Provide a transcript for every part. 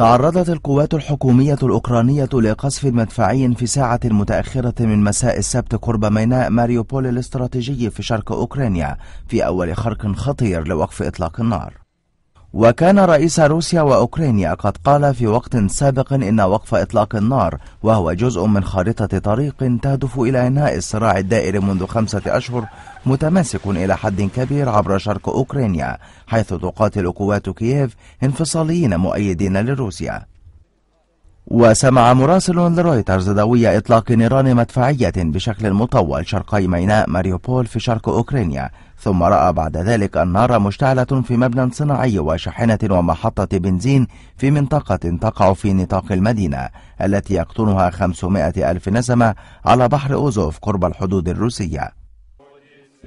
تعرضت القوات الحكومية الأوكرانية لقصف مدفعي في ساعة متأخرة من مساء السبت قرب ميناء ماريوبول الاستراتيجي في شرق أوكرانيا في أول خرق خطير لوقف إطلاق النار وكان رئيس روسيا وأوكرانيا قد قال في وقت سابق إن وقف إطلاق النار وهو جزء من خارطة طريق تهدف إلى إنهاء الصراع الدائر منذ خمسة أشهر متماسك إلى حد كبير عبر شرق أوكرانيا حيث تقاتل قوات كييف انفصاليين مؤيدين لروسيا وسمع مراسل لرويترز دوي إطلاق نيران مدفعية بشكل مطول شرقي ميناء ماريوبول في شرق أوكرانيا ثم رأى بعد ذلك النار مشتعلة في مبنى صناعي وشاحنة ومحطة بنزين في منطقة تقع في نطاق المدينة التي يقطنها 500 ألف نسمة على بحر أوزوف قرب الحدود الروسية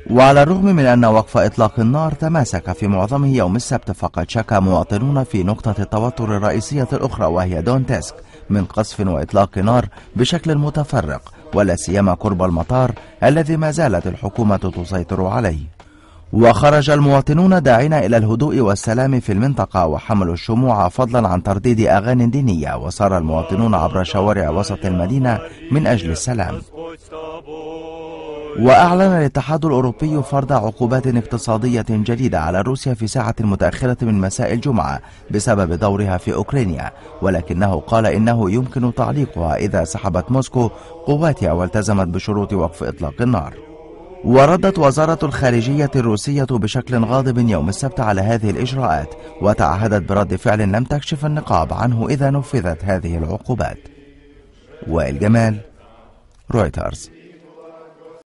وعلى الرغم من أن وقف إطلاق النار تماسك في معظمه يوم السبت فقد شكى مواطنون في نقطة التوتر الرئيسية الأخرى وهي دونتسك من قصف واطلاق نار بشكل متفرق ولا سيما قرب المطار الذي ما زالت الحكومه تسيطر عليه وخرج المواطنون داعين الى الهدوء والسلام في المنطقه وحملوا الشموع فضلا عن ترديد اغان دينيه وسار المواطنون عبر شوارع وسط المدينه من اجل السلام وأعلن الاتحاد الأوروبي فرض عقوبات اقتصادية جديدة على روسيا في ساعة متأخرة من مساء الجمعة بسبب دورها في أوكرانيا ولكنه قال إنه يمكن تعليقها إذا سحبت موسكو قواتها والتزمت بشروط وقف إطلاق النار وردت وزارة الخارجية الروسية بشكل غاضب يوم السبت على هذه الإجراءات وتعهدت برد فعل لم تكشف النقاب عنه إذا نفذت هذه العقوبات وائل جمال رويترز